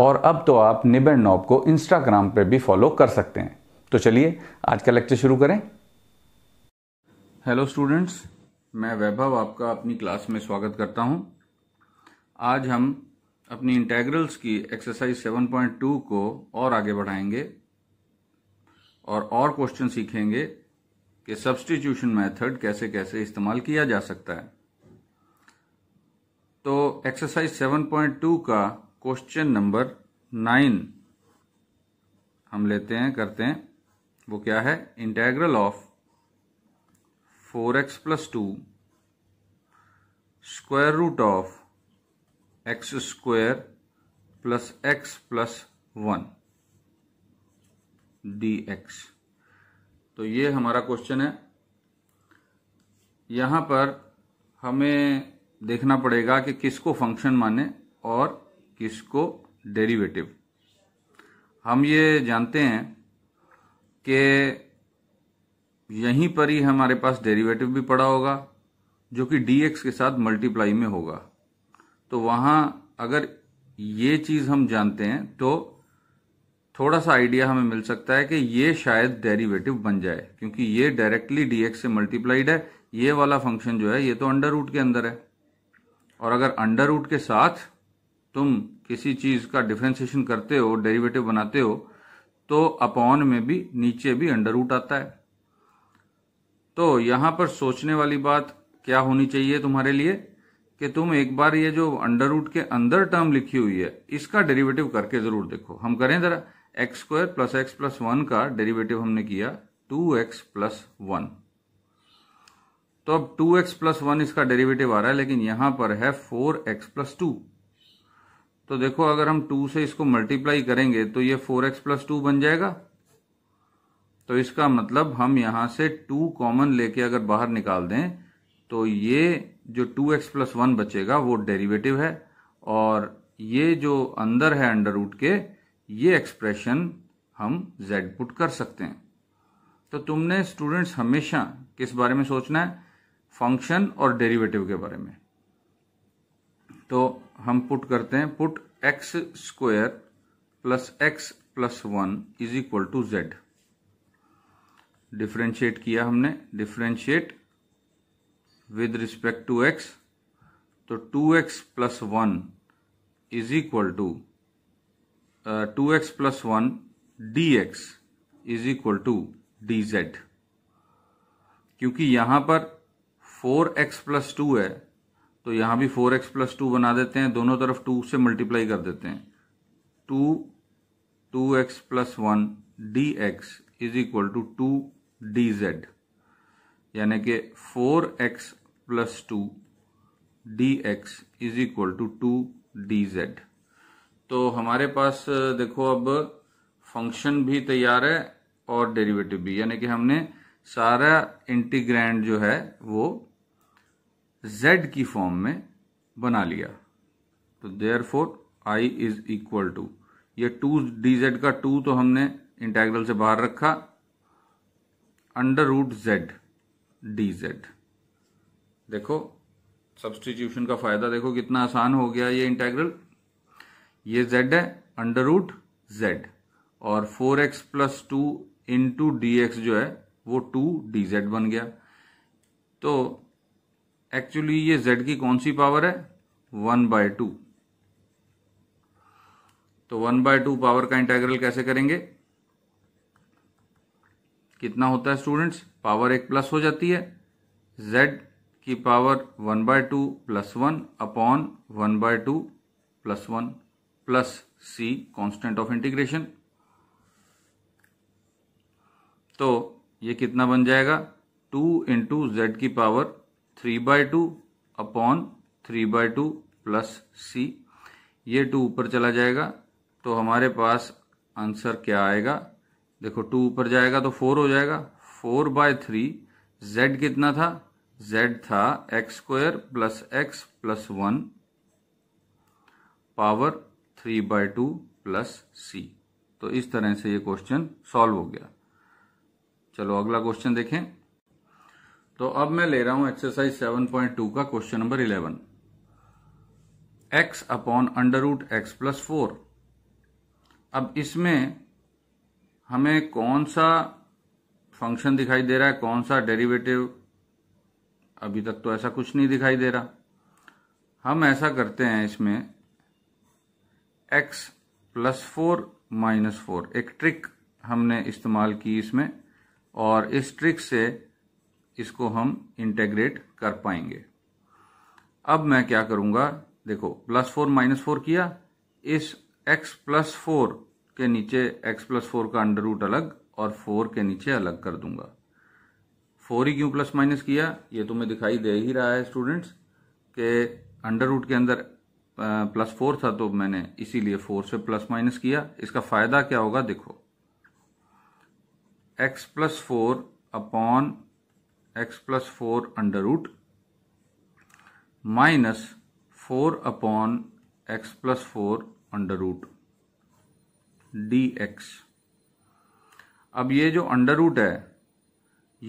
और अब तो आप निब एंड नॉब को इंस्टाग्राम पर भी फॉलो कर सकते हैं तो चलिए आज का लेक्चर शुरू करें हेलो स्टूडेंट्स मैं वैभव आपका अपनी क्लास में स्वागत करता हूं आज हम अपनी इंटेग्रल्स की एक्सरसाइज 7.2 को और आगे बढ़ाएंगे और और क्वेश्चन सीखेंगे कि सब्सटीट्यूशन मेथड कैसे कैसे इस्तेमाल किया जा सकता है तो एक्सरसाइज 7.2 का क्वेश्चन नंबर नाइन हम लेते हैं करते हैं वो क्या है integral of four x plus two square root of x square plus x plus one d x तो ये हमारा क्वेश्चन है यहां पर हमें देखना पड़ेगा कि किसको फंक्शन माने और किसको डेरिवेटिव हम ये जानते हैं कि यहीं पर ही हमारे पास डेरिवेटिव भी पड़ा होगा जो कि dx के साथ मल्टीप्लाई में होगा तो वहां अगर ये चीज़ हम जानते हैं तो थोड़ा सा आइडिया हमें मिल सकता है कि ये शायद डेरिवेटिव बन जाए क्योंकि ये डायरेक्टली dx से मल्टीप्लाइड है ये वाला फंक्शन जो है ये तो अंडर रूट के अंदर है और अगर अंडर रूट के साथ तुम किसी चीज का डिफ्रेंसिएशन करते हो डेरिवेटिव बनाते हो तो अपॉन में भी नीचे भी अंडर रूट आता है तो यहां पर सोचने वाली बात क्या होनी चाहिए तुम्हारे लिए कि तुम एक बार ये जो अंडर रूट के अंदर टर्म लिखी हुई है इसका डेरिवेटिव करके जरूर देखो हम करें जरा x square plus x plus one का डेरिवेटिव हमने किया टू एक्स प्लस वन तो अब टू एक्स प्लस वन इसका डेरिवेटिव आ रहा है लेकिन यहां पर है फोर एक्स प्लस टू तो देखो अगर हम टू से इसको मल्टीप्लाई करेंगे तो ये फोर एक्स प्लस टू बन जाएगा तो इसका मतलब हम यहां से टू कॉमन लेके अगर बाहर निकाल दें तो ये जो टू एक्स प्लस वन बचेगा वो डेरिवेटिव है और ये जो अंदर है अंडर रूट के ये एक्सप्रेशन हम z पुट कर सकते हैं तो तुमने स्टूडेंट्स हमेशा किस बारे में सोचना है फंक्शन और डेरिवेटिव के बारे में तो हम पुट करते हैं put x square plus x plus one is equal to z differentiate किया हमने differentiate with respect to x तो two x plus one is equal to two x plus one d x is equal to d z क्योंकि यहां पर four x plus to है तो यहाँ भी फोर एक्स प्लस टू बना देते हैं दोनों तरफ टू से मल्टीप्लाई कर देते हैं two two x plus one d x is equal to two d z यानी कि four x plus two d x is equal to two d z तो हमारे पास देखो अब फंक्शन भी तैयार है और डेरिवेटिव भी यानी कि हमने सारा इंटीग्रैंड जो है वो z की फॉर्म में बना लिया तो therefore I is equal to ये टू डी जेड का टू तो हमने इंटेग्रल से बाहर रखा under root z d z देखो सब्सटीट्यूशन का फायदा देखो कितना आसान हो गया ये इंटेग्रल ये जेड है अंडर रूट जेड और four x plus two into d x जो है वो टू डी जेड बन गया तो एक्चुअली ये z की कौन सी पावर है वन बाय टू तो वन बाय टू पावर का इंटीग्रल कैसे करेंगे कितना होता है स्टूडेंट्स पावर एक प्लस हो जाती है z की power one by two plus one upon one by two plus one plus c constant of integration तो ये कितना बन जाएगा टू इंटू जेड की power three by two upon three by two plus c ये two ऊपर चला जाएगा तो हमारे पास आंसर क्या आएगा देखो टू ऊपर जाएगा तो फोर हो जाएगा फोर बाय थ्री जेड कितना था जेड था x square plus x plus one power three by two plus c तो इस तरह से ये क्वेश्चन सॉल्व हो गया चलो अगला क्वेश्चन देखें तो अब मैं ले रहा हूं एक्सरसाइज 7.2 का question number 11 x upon under root x plus four अब इसमें हमें कौन सा फंक्शन दिखाई दे रहा है कौन सा डेरिवेटिव अभी तक तो ऐसा कुछ नहीं दिखाई दे रहा हम ऐसा करते हैं इसमें x plus four minus four एक ट्रिक हमने इस्तेमाल की इसमें और इस ट्रिक से इसको हम इंटेग्रेट कर पाएंगे अब मैं क्या करूंगा देखो प्लस फोर माइनस फोर किया इस एक्स प्लस फोर के नीचे एक्स प्लस फोर का अंडर रूट अलग और फोर के नीचे अलग कर दूंगा फोर ही क्यों प्लस माइनस किया ये तुम्हें तो दिखाई दे ही रहा है स्टूडेंट्स के अंडर रूट के अंदर प्लस फोर था तो मैंने इसीलिए फोर से प्लस माइनस किया इसका फायदा क्या होगा देखो x plus four upon x plus four under root minus four upon x plus four under root d x अब ये जो अंडर रूट है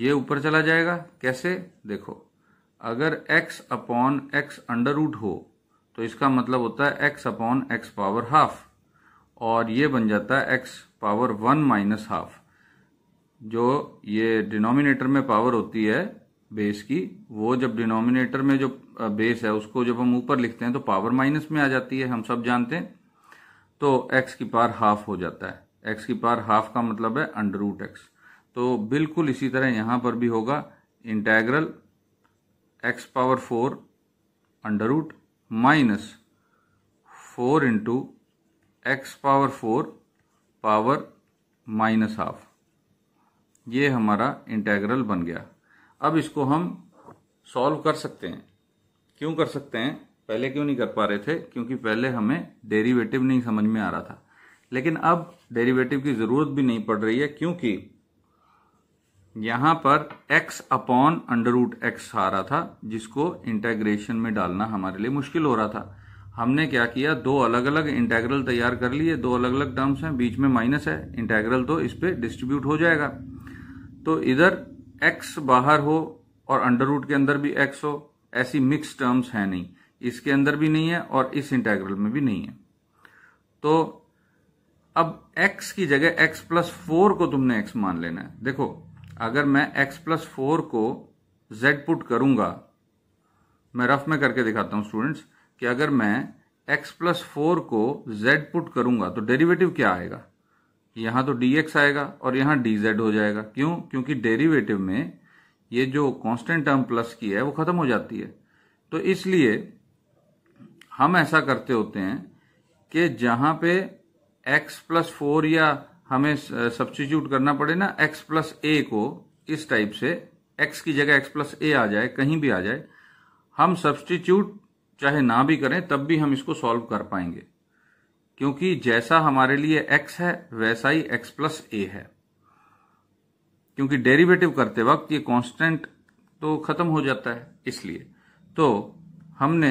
ये ऊपर चला जाएगा कैसे देखो अगर x upon x under root हो तो इसका मतलब होता है x upon x power half और ये बन जाता है x power one minus half जो ये डिनोमिनेटर में पावर होती है बेस की वो जब डिनोमिनेटर में जो बेस है उसको जब हम ऊपर लिखते हैं तो पावर माइनस में आ जाती है हम सब जानते हैं तो एक्स की पावर हाफ हो जाता है एक्स की पावर हाफ का मतलब है अंडर रूट एक्स तो बिल्कुल इसी तरह यहां पर भी होगा integral x power four under root minus four into x power four power minus half ये हमारा इंटेग्रल बन गया अब इसको हम सॉल्व कर सकते हैं क्यों कर सकते हैं पहले क्यों नहीं कर पा रहे थे क्योंकि पहले हमें डेरिवेटिव नहीं समझ में आ रहा था लेकिन अब डेरिवेटिव की जरूरत भी नहीं पड़ रही है क्योंकि यहां पर x upon under root x आ रहा था जिसको इंटेग्रेशन में डालना हमारे लिए मुश्किल हो रहा था हमने क्या किया दो अलग अलग इंटेग्रल तैयार कर लिए दो अलग अलग टर्म्स हैं बीच में माइनस है इंटेग्रल तो इस पर डिस्ट्रीब्यूट हो जाएगा तो इधर एक्स बाहर हो और अंडर रूट के अंदर भी एक्स हो ऐसी मिक्स टर्म्स है नहीं इसके अंदर भी नहीं है और इस इंटेग्रल में भी नहीं है तो अब x की जगह x प्लस फोर को तुमने x मान लेना है देखो अगर मैं x प्लस फोर को z पुट करूंगा मैं रफ में करके दिखाता हूं स्टूडेंट्स कि अगर मैं x प्लस फोर को z पुट करूंगा तो डेरिवेटिव क्या आएगा यहाँ तो dx आएगा और यहाँ dz हो जाएगा क्यों क्योंकि डेरिवेटिव में ये जो कांस्टेंट टर्म प्लस की है वो खत्म हो जाती है तो इसलिए हम ऐसा करते होते हैं कि जहां पे x प्लस फोर या हमें सब्सटीट्यूट करना पड़े ना x प्लस ए को इस टाइप से x की जगह x प्लस ए आ जाए कहीं भी आ जाए हम सब्सटीट्यूट चाहे ना भी करें तब भी हम इसको सॉल्व कर पाएंगे क्योंकि जैसा हमारे लिए x है वैसा ही x प्लस ए है क्योंकि डेरिवेटिव करते वक्त ये कांस्टेंट तो खत्म हो जाता है इसलिए तो हमने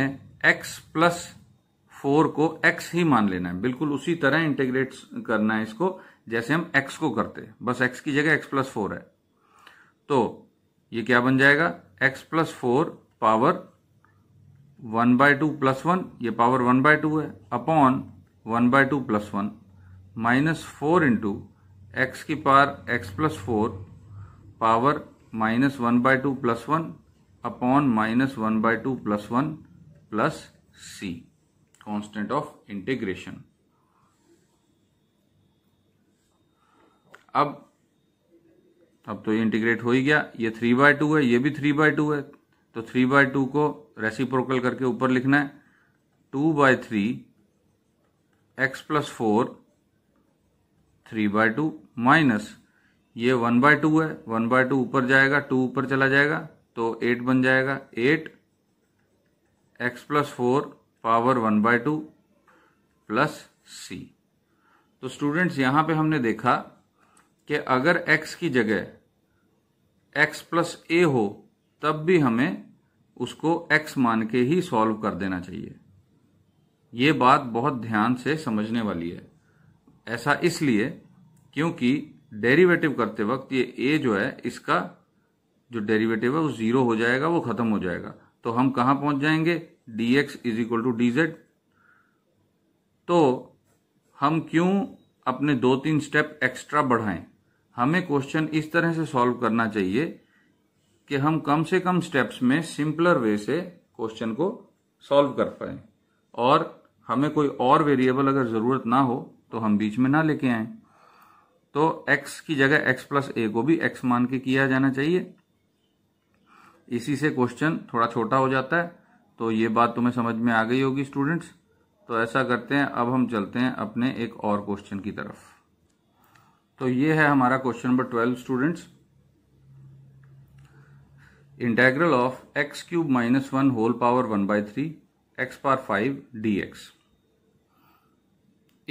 x प्लस फोर को x ही मान लेना है बिल्कुल उसी तरह इंटीग्रेट करना है इसको जैसे हम x को करते हैं बस x की जगह x प्लस फोर है तो ये क्या बन जाएगा x plus four power one by two plus one ये पावर वन बाय टू है upon one by two plus one minus four into x की power x plus four power minus one by two plus one upon minus one by two plus one plus c constant of integration अब अब तो ये integrate हो ही गया ये three by two है ये भी थ्री बाय टू है तो थ्री बाय टू को रेसिप्रोकल करके ऊपर लिखना है two by three x plus four three by two minus ये वन बाय टू है वन बाय टू ऊपर जाएगा टू ऊपर चला जाएगा तो एट बन जाएगा eight x plus four power one by two plus c तो स्टूडेंट्स यहां पे हमने देखा कि अगर x की जगह x प्लस ए हो तब भी हमें उसको x मान के ही सॉल्व कर देना चाहिए ये बात बहुत ध्यान से समझने वाली है ऐसा इसलिए क्योंकि डेरिवेटिव करते वक्त ये ए जो है इसका जो डेरिवेटिव है वो जीरो हो जाएगा वो खत्म हो जाएगा तो हम कहां पहुंच जाएंगे d x is equal to d z तो हम क्यों अपने दो तीन स्टेप एक्स्ट्रा बढ़ाएं हमें क्वेश्चन इस तरह से सॉल्व करना चाहिए कि हम कम से कम स्टेप्स में सिंपलर वे से क्वेश्चन को सॉल्व कर पाए और हमें कोई और वेरिएबल अगर ज़रूरत ना हो तो हम बीच में ना लेके आए तो x की जगह x प्लस ए को भी x मान के किया जाना चाहिए इसी से क्वेश्चन थोड़ा छोटा हो जाता है तो ये बात तुम्हें समझ में आ गई होगी स्टूडेंट्स तो ऐसा करते हैं अब हम चलते हैं अपने एक और क्वेश्चन की तरफ तो ये है हमारा question number twelve students integral of x cube minus one whole power one by three x power five d x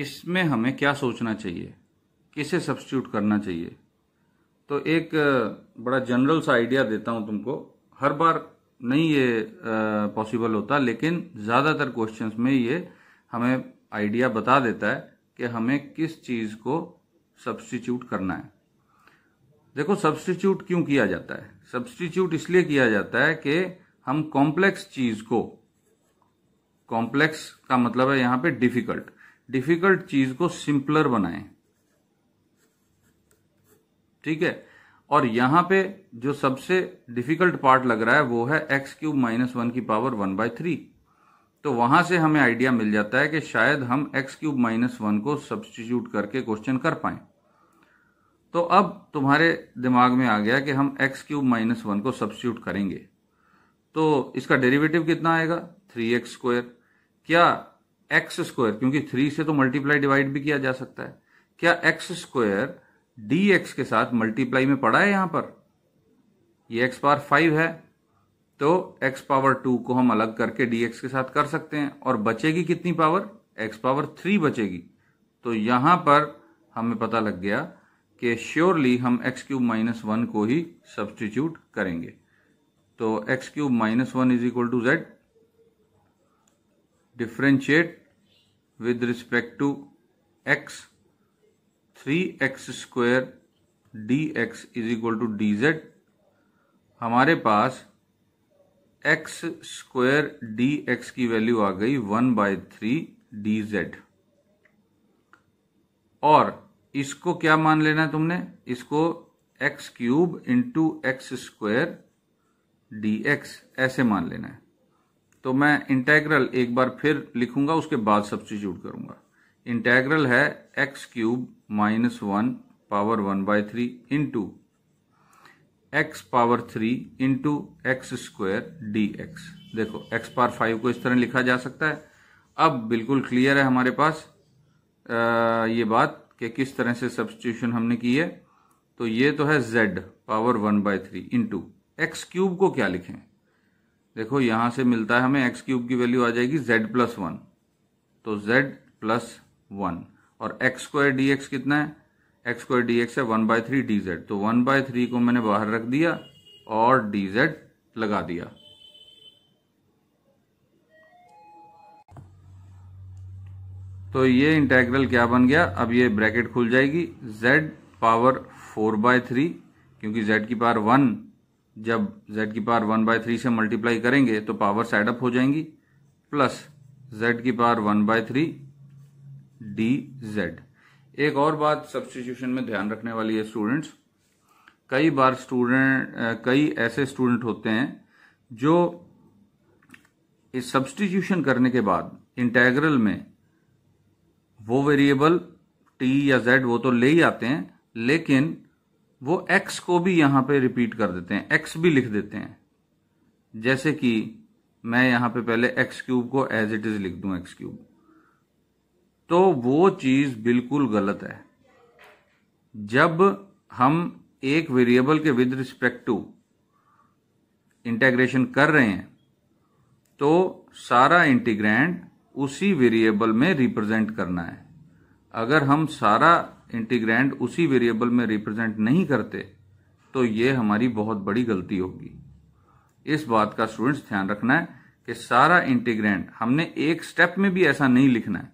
इसमें हमें क्या सोचना चाहिए किसे सब्सिट्यूट करना चाहिए तो एक बड़ा जनरल सा आइडिया देता हूं तुमको हर बार नहीं ये पॉसिबल होता लेकिन ज़्यादातर क्वेश्चंस में ये हमें आइडिया बता देता है कि हमें किस चीज़ को सब्सटीट्यूट करना है देखो सब्सटीट्यूट क्यों किया जाता है सब्सटीट्यूट इसलिए किया जाता है कि हम कॉम्प्लेक्स चीज़ को कॉम्प्लेक्स का मतलब है यहां पे डिफिकल्ट डिफिकल्ट चीज को सिंपलर बनाएं ठीक है और यहां पे जो सबसे डिफिकल्ट पार्ट लग रहा है वो है एक्स क्यूब माइनस वन की पावर वन बाय थ्री तो वहां से हमें आइडिया मिल जाता है कि शायद हम एक्स क्यूब माइनस वन को सब्सटीट्यूट करके क्वेश्चन कर पाए तो अब तुम्हारे दिमाग में आ गया कि हम एक्स क्यूब माइनस वन को सब्सटीट्यूट करेंगे तो इसका डेरिवेटिव कितना आएगा थ्री एक्स स्क्वायर क्या एक्स स्क्वायर क्योंकि थ्री से तो मल्टीप्लाई डिवाइड भी किया जा सकता है क्या एक्स स्क्वायर डी एक्स के साथ मल्टीप्लाई में पड़ा है यहां पर ये एक्स पावर फाइव है तो एक्स पावर टू को हम अलग करके डी एक्स के साथ कर सकते हैं और बचेगी कितनी पावर एक्स पावर थ्री बचेगी तो यहां पर हमें पता लग गया कि श्योरली हम एक्स क्यूब माइनस वन को ही सब्सटीट्यूट करेंगे तो x cube minus one is equal to z differentiate with respect to x three x square d x is equal to d z हमारे पास एक्स स्क्वेयर डी एक्स की value आ गई one by three d z और इसको क्या मान लेना है तुमने इसको x cube into x square d x ऐसे मान लेना है तो मैं इंटेग्रल एक बार फिर लिखूंगा उसके बाद सब्सटीट्यूट करूंगा इंटेग्रल है x cube minus one power one by three into x power three into x square d x देखो एक्स पावर फाइव को इस तरह लिखा जा सकता है अब बिल्कुल क्लियर है हमारे पास आ, ये बात कि किस तरह से सब्सटीट्यूशन हमने की है तो ये तो है z power one by three into x cube को क्या लिखें देखो यहां से मिलता है हमें एक्स क्यूब की वैल्यू आ जाएगी जेड प्लस वन तो जेड प्लस वन और एक्स स्क्वायर डी एक्स कितना है एक्स स्क्वायर डी एक्स है one by three d z तो वन बाय थ्री को मैंने बाहर रख दिया और डी जेड लगा दिया तो ये इंटेग्रल क्या बन गया अब ये ब्रैकेट खुल जाएगी z power four by three क्योंकि z की पावर वन जब z की पावर वन बाय थ्री से मल्टीप्लाई करेंगे तो पावर साइड अप हो जाएंगी प्लस z की power one by three d z एक और बात सब्सटीट्यूशन में ध्यान रखने वाली है स्टूडेंट्स कई बार स्टूडेंट कई ऐसे स्टूडेंट होते हैं जो इस सब्सटीट्यूशन करने के बाद इंटेग्रल में वो वेरिएबल टी या जेड वो तो ले ही आते हैं लेकिन वो x को भी यहां पे रिपीट कर देते हैं x भी लिख देते हैं जैसे कि मैं यहां पे पहले एक्स क्यूब को एज इट इज लिख दू एक्स क्यूब तो वो चीज बिल्कुल गलत है जब हम एक वेरिएबल के विद रिस्पेक्ट टू इंटेग्रेशन कर रहे हैं तो सारा इंटीग्रैंड उसी वेरिएबल में रिप्रेजेंट करना है अगर हम सारा इंटीग्रैंड उसी वेरिएबल में रिप्रेजेंट नहीं करते तो ये हमारी बहुत बड़ी गलती होगी इस बात का स्टूडेंट्स ध्यान रखना है कि सारा इंटीग्रैंड हमने एक स्टेप में भी ऐसा नहीं लिखना है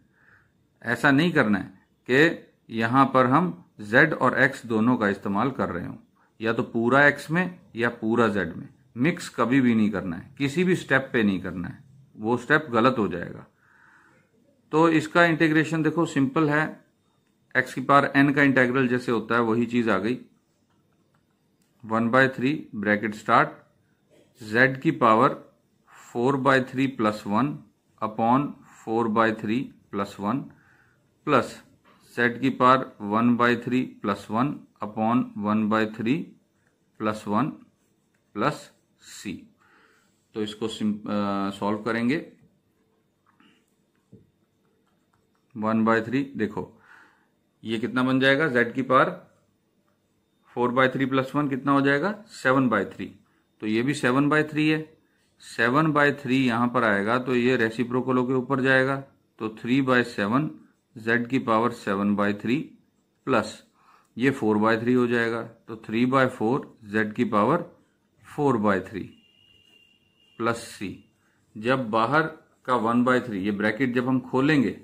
ऐसा नहीं करना है कि यहां पर हम z और x दोनों का इस्तेमाल कर रहे हों या तो पूरा x में या पूरा z में मिक्स कभी भी नहीं करना है किसी भी स्टेप पे नहीं करना है वो स्टेप गलत हो जाएगा तो इसका इंटीग्रेशन देखो सिंपल है एक्स की पार एन का इंटेग्रल जैसे होता है वही चीज आ गई one by three bracket start z की power four by three plus one upon four by three plus one plus z की power one by three plus one upon one by three plus one plus c तो इसको solve करेंगे one by three देखो ये कितना बन जाएगा z की power four by three plus one कितना हो जाएगा सेवन बाय थ्री तो ये भी सेवन बाय थ्री है सेवन बाय थ्री यहां पर आएगा तो ये रेसिप्रोकोलो के ऊपर जाएगा तो थ्री बाय सेवन जेड की power seven by three plus ये फोर बाय थ्री हो जाएगा तो थ्री बाय फोर जेड की power four by three plus c जब बाहर का वन बाय थ्री ये ब्रैकेट जब हम खोलेंगे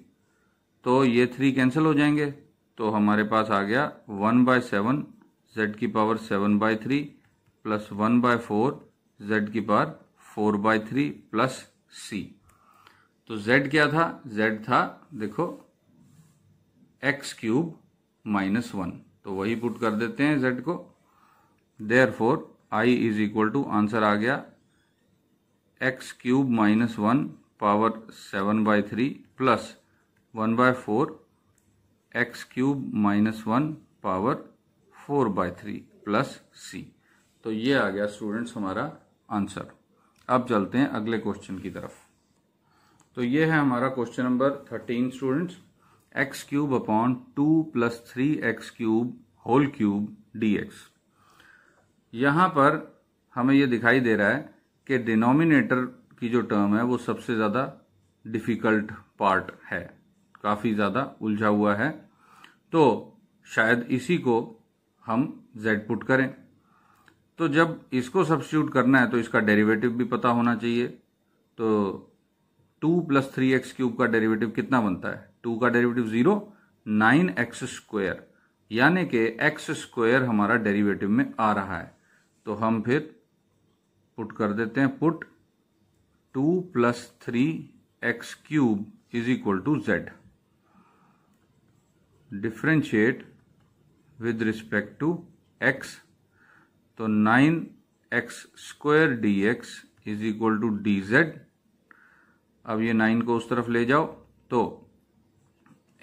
तो ये थ्री कैंसिल हो जाएंगे तो हमारे पास आ गया वन बाय सेवन जेड की power seven by three plus one by four z की power four by three plus c तो जेड क्या था जेड था देखो एक्स क्यूब माइनस वन तो वही पुट कर देते हैं जेड को therefore I is equal to answer आ गया x cube minus one power seven by three plus one by four x cube minus one power four by three plus c तो ये आ गया students हमारा answer अब चलते हैं अगले क्वेश्चन की तरफ तो ये है हमारा question number thirteen students x cube upon two plus three x cube whole cube d x यहां पर हमें ये दिखाई दे रहा है कि डिनोमिनेटर की जो टर्म है वो सबसे ज़्यादा डिफिकल्ट पार्ट है काफ़ी ज़्यादा उलझा हुआ है तो शायद इसी को हम जेड पुट करें तो जब इसको सब्सिट्यूट करना है तो इसका डेरिवेटिव भी पता होना चाहिए तो two plus three x cube का डेरिवेटिव कितना बनता है टू का derivative zero nine x square यानी कि एक्स स्क्वेयर हमारा डेरिवेटिव में आ रहा है तो हम फिर पुट कर देते हैं put two plus three x cube is equal to z differentiate with respect to x तो nine x square d x is equal to d z अब ये नाइन को उस तरफ ले जाओ तो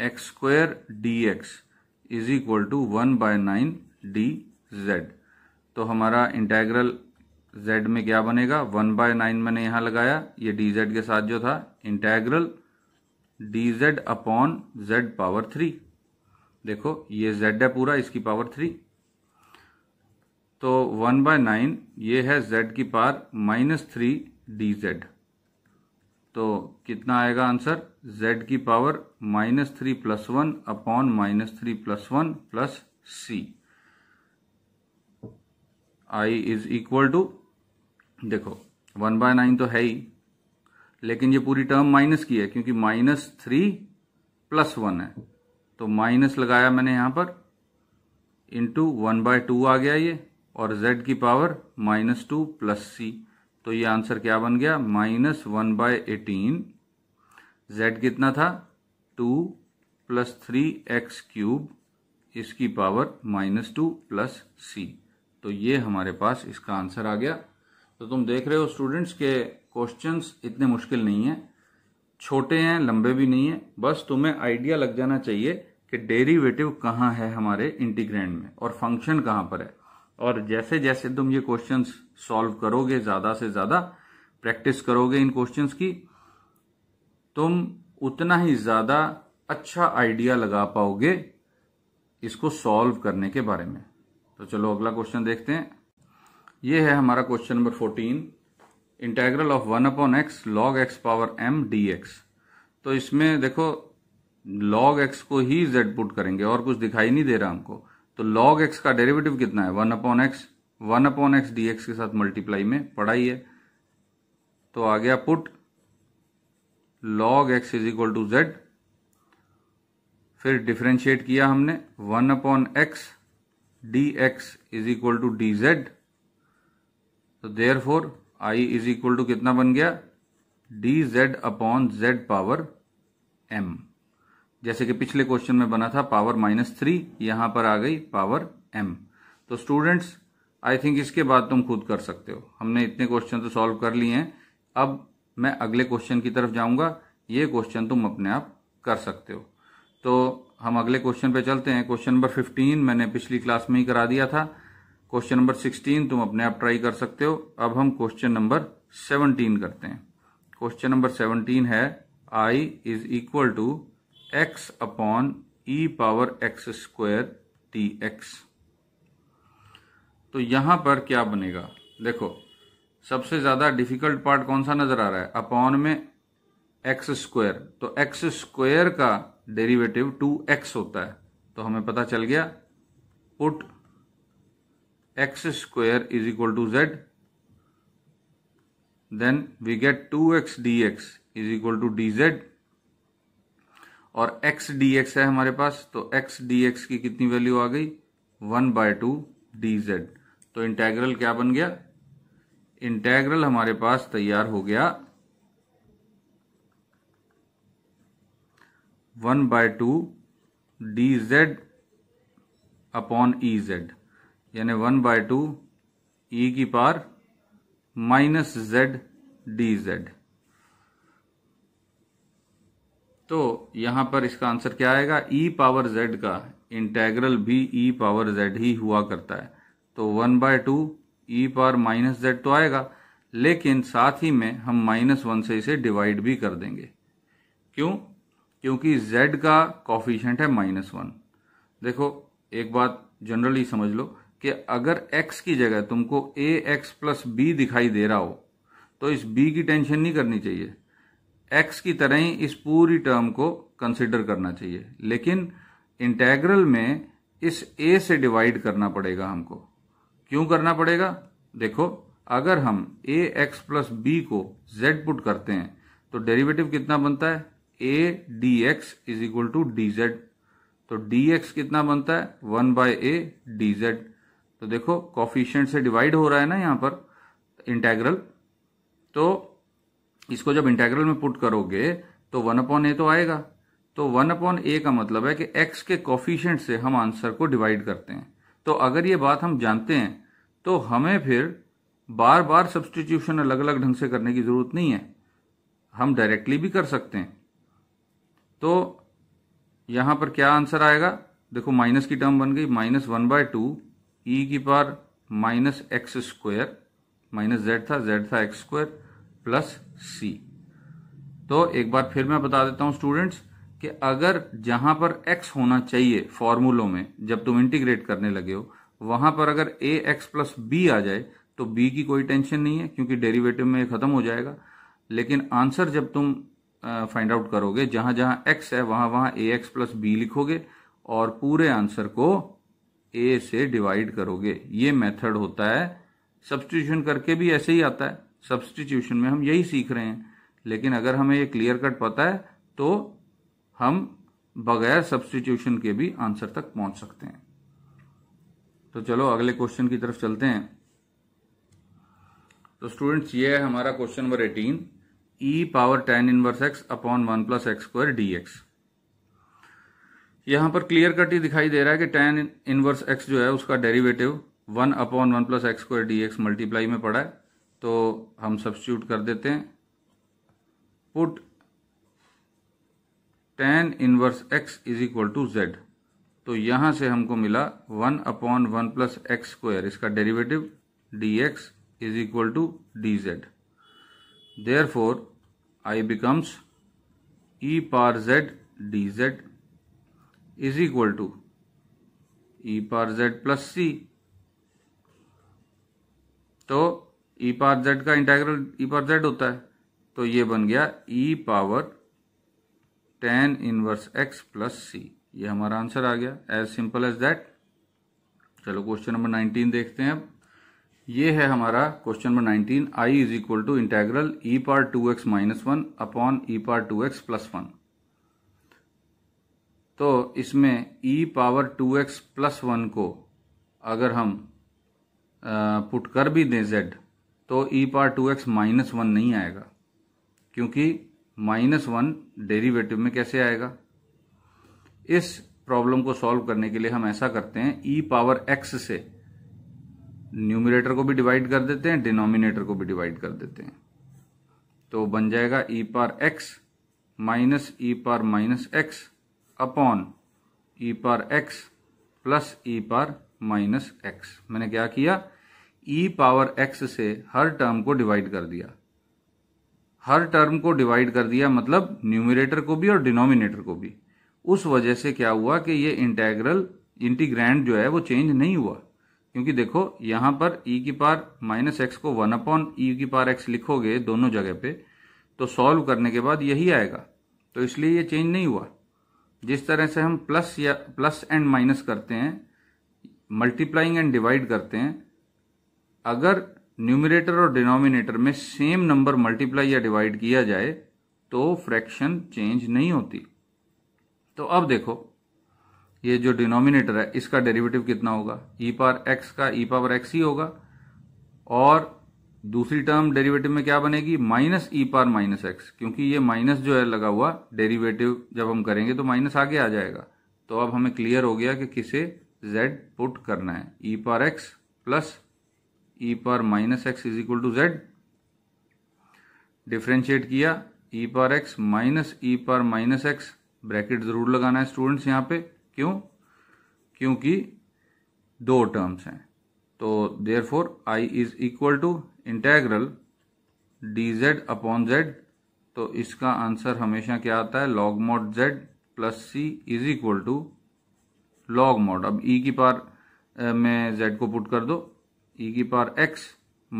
x square d x is equal to one by nine d z तो हमारा इंटेग्रल z में क्या बनेगा वन बाय नाइन मैंने यहाँ लगाया ये डी जेड के साथ जो था integral d z upon z power three देखो ये जेड है पूरा इसकी पावर थ्री तो वन बाय नाइन ये है जेड की power minus three d z तो कितना आएगा आंसर z की power minus three plus one upon minus three plus one plus c I is equal to देखो वन बाय नाइन तो है ही लेकिन ये पूरी टर्म माइनस की है क्योंकि माइनस थ्री प्लस वन है तो माइनस लगाया मैंने यहाँ पर इंटू वन बाय टू आ गया ये और z की power minus two plus c तो ये आंसर क्या बन गया minus one by eighteen z कितना था two plus three x cube इसकी power minus two plus c तो ये हमारे पास इसका आंसर आ गया तो तुम देख रहे हो स्टूडेंट्स के क्वेश्चंस इतने मुश्किल नहीं है छोटे हैं लंबे भी नहीं है बस तुम्हें आइडिया लग जाना चाहिए कि डेरिवेटिव कहाँ है हमारे इंटीग्रेंड में और फंक्शन कहाँ पर है और जैसे जैसे तुम ये क्वेश्चन सॉल्व करोगे ज्यादा से ज्यादा प्रैक्टिस करोगे इन क्वेश्चन की तुम उतना ही ज्यादा अच्छा आइडिया लगा पाओगे इसको सॉल्व करने के बारे में तो चलो अगला क्वेश्चन देखते हैं ये है हमारा question number fourteen integral of one upon x log x power m d x तो इसमें देखो लॉग एक्स को ही जेड पुट करेंगे और कुछ दिखाई नहीं दे रहा हमको तो लॉग एक्स का डेरिवेटिव कितना है one upon x one upon x d के साथ मल्टीप्लाई में पड़ा ही है तो आ गया put log x is equal to z फिर डिफ्रेंशिएट किया हमने one upon x d x is equal to d z तो therefore I is equal to कितना बन गया d z upon z power m जैसे कि पिछले क्वेश्चन में बना था पावर माइनस थ्री यहां पर आ गई पावर एम तो स्टूडेंट्स आई थिंक इसके बाद तुम खुद कर सकते हो हमने इतने क्वेश्चन तो सॉल्व कर लिए हैं अब मैं अगले क्वेश्चन की तरफ जाऊंगा ये क्वेश्चन तुम अपने आप कर सकते हो तो हम अगले क्वेश्चन पे चलते हैं क्वेश्चन नंबर फिफ्टीन मैंने पिछली क्लास में ही करा दिया था क्वेश्चन नंबर सिक्सटीन तुम अपने आप ट्राई कर सकते हो अब हम क्वेश्चन नंबर सेवनटीन करते हैं क्वेश्चन नंबर सेवनटीन है I is equal to x upon e power x square d x तो यहां पर क्या बनेगा देखो सबसे ज्यादा डिफिकल्ट पार्ट कौन सा नजर आ रहा है अपॉन में एक्स स्क्वायर तो एक्स स्क्वायर का डेरिवेटिव टू एक्स होता है तो हमें पता चल गया put x square is equal to z then we get two x d x is equal to d z और एक्स डी एक्स है हमारे पास तो एक्स डी एक्स की कितनी वैल्यू आ गई one by two d z तो integral क्या बन गया इंटेग्रल हमारे पास तैयार हो गया one by two d z upon e z यानी वन बाय टू ई की power minus z d z तो यहां पर इसका आंसर क्या आएगा ई पावर जेड का इंटेग्रल भी ई पावर जेड ही हुआ करता है तो one by two e power minus z तो आएगा लेकिन साथ ही में हम माइनस वन से इसे डिवाइड भी कर देंगे क्यों क्योंकि z का कॉफिशेंट है माइनस वन देखो एक बात जनरली समझ लो कि अगर x की जगह तुमको ए एक्स प्लस बी दिखाई दे रहा हो तो इस b की टेंशन नहीं करनी चाहिए एक्स की तरह ही इस पूरी टर्म को कंसिडर करना चाहिए लेकिन इंटेग्रल में इस ए से डिवाइड करना पड़ेगा हमको क्यों करना पड़ेगा देखो अगर हम ए एक्स प्लस बी को जेड पुट करते हैं तो डेरिवेटिव कितना बनता है a d x is equal to d z तो डी एक्स कितना बनता है one by a d z तो देखो कॉफिशियंट से डिवाइड हो रहा है ना यहां पर इंटेग्रल तो इसको जब इंटेग्रल में पुट करोगे तो वन अपॉन ए तो आएगा तो वन अपॉन ए का मतलब है कि एक्स के कॉफिशियंट से हम आंसर को डिवाइड करते हैं तो अगर ये बात हम जानते हैं तो हमें फिर बार बार सब्सटीट्यूशन अलग अलग ढंग से करने की जरूरत नहीं है हम डायरेक्टली भी कर सकते हैं तो यहां पर क्या आंसर आएगा देखो माइनस की टर्म बन गई minus one by two e की power minus x square minus z था जेड था एक्स स्क्वायर प्लस सी तो एक बार फिर मैं बता देता हूं स्टूडेंट्स कि अगर जहां पर x होना चाहिए फॉर्मूलों में जब तुम इंटीग्रेट करने लगे हो वहां पर अगर ए एक्स प्लस बी आ जाए तो b की कोई टेंशन नहीं है क्योंकि डेरिवेटिव में खत्म हो जाएगा लेकिन आंसर जब तुम फाइंड आउट करोगे जहां जहां x है वहां वहां ए एक्स प्लस बी लिखोगे और पूरे आंसर को ए से डिवाइड करोगे ये मेथड होता है सब्सटीट्यूशन करके भी ऐसे ही आता है सब्सटीट्यूशन में हम यही सीख रहे हैं लेकिन अगर हमें ये क्लियर कट पता है तो हम बगैर सब्सटीट्यूशन के भी आंसर तक पहुंच सकते हैं तो चलो अगले क्वेश्चन की तरफ चलते हैं तो स्टूडेंट्स ये है हमारा question number eighteen e power tan inverse x upon one plus x square d x यहां पर क्लियर कट ही दिखाई दे रहा है कि टेन इनवर्स एक्स जो है उसका derivative one upon one plus x square d x multiply में पड़ा है तो हम सब्सिट्यूट कर देते हैं put tan inverse x is equal to z तो यहां से हमको मिला one upon one plus x square इसका derivative d x is equal to d z therefore I becomes e power z d z is equal to e power z plus c तो ई e power z का integral e e power z होता है तो ये बन गया e e power tan inverse x plus c ये हमारा आंसर आ गया एज सिंपल एज दैट चलो क्वेश्चन नंबर नाइनटीन देखते हैं अब ये है हमारा question number nineteen I is equal to integral e power two x minus one upon e power two x plus one तो इसमें e power two x plus one को अगर हम पुट कर भी दें जेड तो e power two x minus one नहीं आएगा क्योंकि माइनस वन डेरीवेटिव में कैसे आएगा इस प्रॉब्लम को सॉल्व करने के लिए हम ऐसा करते हैं ई पावर एक्स से न्यूमिनेटर को भी डिवाइड कर देते हैं डिनोमिनेटर को भी डिवाइड कर देते हैं तो बन जाएगा e power x minus e power minus x upon e power x plus e power minus x मैंने क्या किया ई पावर एक्स से हर टर्म को डिवाइड कर दिया हर टर्म को डिवाइड कर दिया मतलब न्यूमिरेटर को भी और डिनोमिनेटर को भी उस वजह से क्या हुआ कि ये इंटेग्रल इंटीग्रैंड जो है वो चेंज नहीं हुआ क्योंकि देखो यहां पर e की पार माइनस एक्स को वन अपॉन ई की पार एक्स लिखोगे दोनों जगह पे तो सॉल्व करने के बाद यही आएगा तो इसलिए ये चेंज नहीं हुआ जिस तरह से हम प्लस या प्लस एंड माइनस करते हैं मल्टीप्लाइंग एंड डिवाइड करते हैं अगर न्यूमिनेटर और डिनोमिनेटर में सेम नंबर मल्टीप्लाई या डिवाइड किया जाए तो फ्रैक्शन चेंज नहीं होती तो अब देखो ये जो डिनोमिनेटर है इसका डेरिवेटिव कितना होगा ई पावर एक्स का ई पावर एक्स ही होगा और दूसरी टर्म डेरिवेटिव में क्या बनेगी minus e power minus x क्योंकि ये माइनस जो है लगा हुआ डेरिवेटिव जब हम करेंगे तो माइनस आगे आ जाएगा तो अब हमें क्लियर हो गया कि किसे जेड पुट करना है e power x plus e e power minus x is equal to z differentiate किया e e power x minus e power minus x bracket जरूर लगाना है स्टूडेंट्स यहां पे क्यों क्योंकि दो टर्म्स हैं तो therefore I is equal to integral d z upon z तो इसका आंसर हमेशा क्या आता है log mod z plus c is equal to log mod अब ई e की पार में जेड को पुट कर दो ई की power x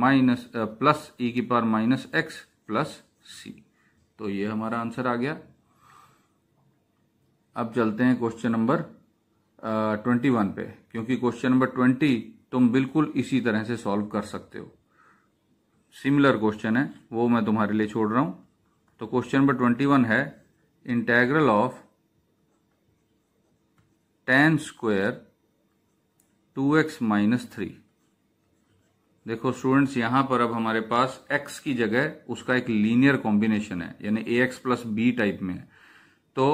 minus plus e की power minus x plus c तो ये हमारा आंसर आ गया अब चलते हैं क्वेश्चन नंबर ट्वेंटी वन पे क्योंकि क्वेश्चन नंबर ट्वेंटी तुम बिल्कुल इसी तरह से सॉल्व कर सकते हो सिमिलर क्वेश्चन है वो मैं तुम्हारे लिए छोड़ रहा हूं तो क्वेश्चन नंबर ट्वेंटी वन है integral of tan square two x minus three देखो स्टूडेंट्स यहां पर अब हमारे पास x की जगह उसका एक लीनियर कॉम्बिनेशन है यानी a x plus b type में है तो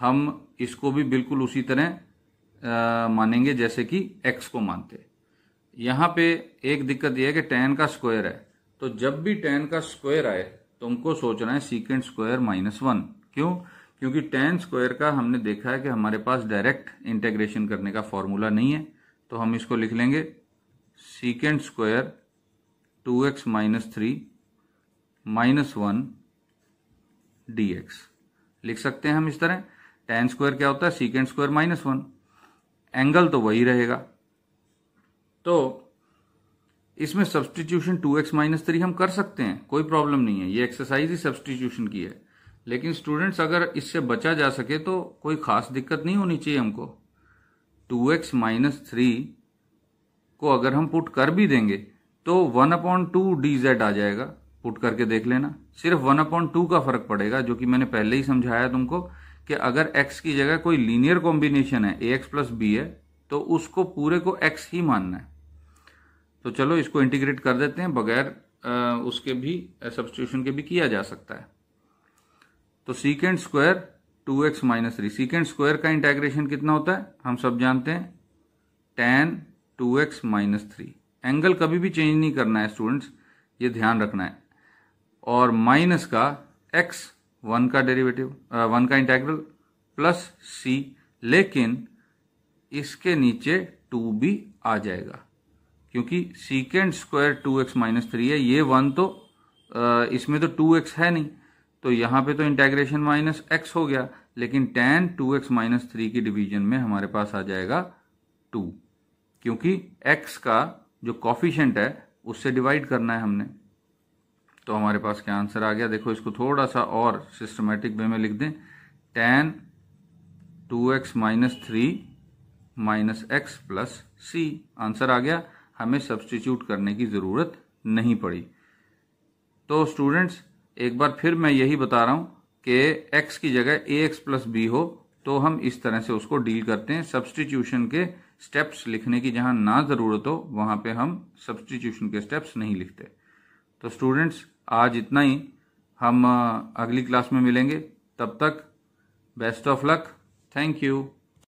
हम इसको भी बिल्कुल उसी तरह आ, मानेंगे जैसे कि x को मानते यहां पे एक दिक्कत यह है कि टेन का स्क्वायर है तो जब भी टेन का स्क्वायर आए तुमको तो सोचना है सीकेंड स्क्वायर माइनस वन क्यों क्योंकि टेन स्क्वायर का हमने देखा है कि हमारे पास डायरेक्ट इंटेग्रेशन करने का फॉर्मूला नहीं है तो हम इसको लिख लेंगे secant square two x minus three minus one d लिख सकते हैं हम इस तरह टेन स्क्वायर क्या होता है secant square minus one angle तो वही रहेगा तो इसमें substitution two x minus three हम कर सकते हैं कोई प्रॉब्लम नहीं है ये एक्सरसाइज ही सब्सटीट्यूशन की है लेकिन स्टूडेंट्स अगर इससे बचा जा सके तो कोई खास दिक्कत नहीं होनी चाहिए हमको टू एक्स माइनस थ्री को अगर हम पुट कर भी देंगे तो one upon two d z आ जाएगा पुट करके देख लेना सिर्फ वन अपॉइंट टू का फर्क पड़ेगा जो कि मैंने पहले ही समझाया तुमको कि अगर एक्स की जगह कोई लीनियर कॉम्बिनेशन है ए एक्स प्लस बी है तो उसको पूरे को एक्स ही मानना है तो चलो इसको इंटीग्रेट कर देते हैं बगैर उसके भी सब्सटीट्यूशन के भी किया जा सकता है तो secant square two x minus three secant square का इंटेग्रेशन कितना होता है हम सब जानते हैं tan two x minus three angle कभी भी चेंज नहीं करना है स्टूडेंट्स ये ध्यान रखना है और माइनस का एक्स वन का डेरिवेटिव वन का इंटेग्रल प्लस सी लेकिन इसके नीचे टू भी आ जाएगा क्योंकि secant square two x minus three है ये वन तो इसमें तो टू एक्स है नहीं तो यहाँ पे तो इंटेग्रेशन माइनस एक्स हो गया लेकिन tan two x minus three की डिवीजन में हमारे पास आ जाएगा टू क्योंकि एक्स का जो कॉफिशेंट है उससे डिवाइड करना है हमने तो हमारे पास क्या आंसर आ गया देखो इसको थोड़ा सा और सिस्टमेटिक वे में लिख दें tan two x minus three minus x plus c answer आ गया हमें सब्सटीट्यूट करने की ज़रूरत नहीं पड़ी तो स्टूडेंट्स एक बार फिर मैं यही बता रहा हूं कि x की जगह ए एक्स प्लस बी हो तो हम इस तरह से उसको डील करते हैं सब्सटीट्यूशन के स्टेप्स लिखने की जहां ना ज़रूरत हो वहां पे हम सब्सटीट्यूशन के स्टेप्स नहीं लिखते तो स्टूडेंट्स आज इतना ही हम अगली क्लास में मिलेंगे तब तक best of luck thank you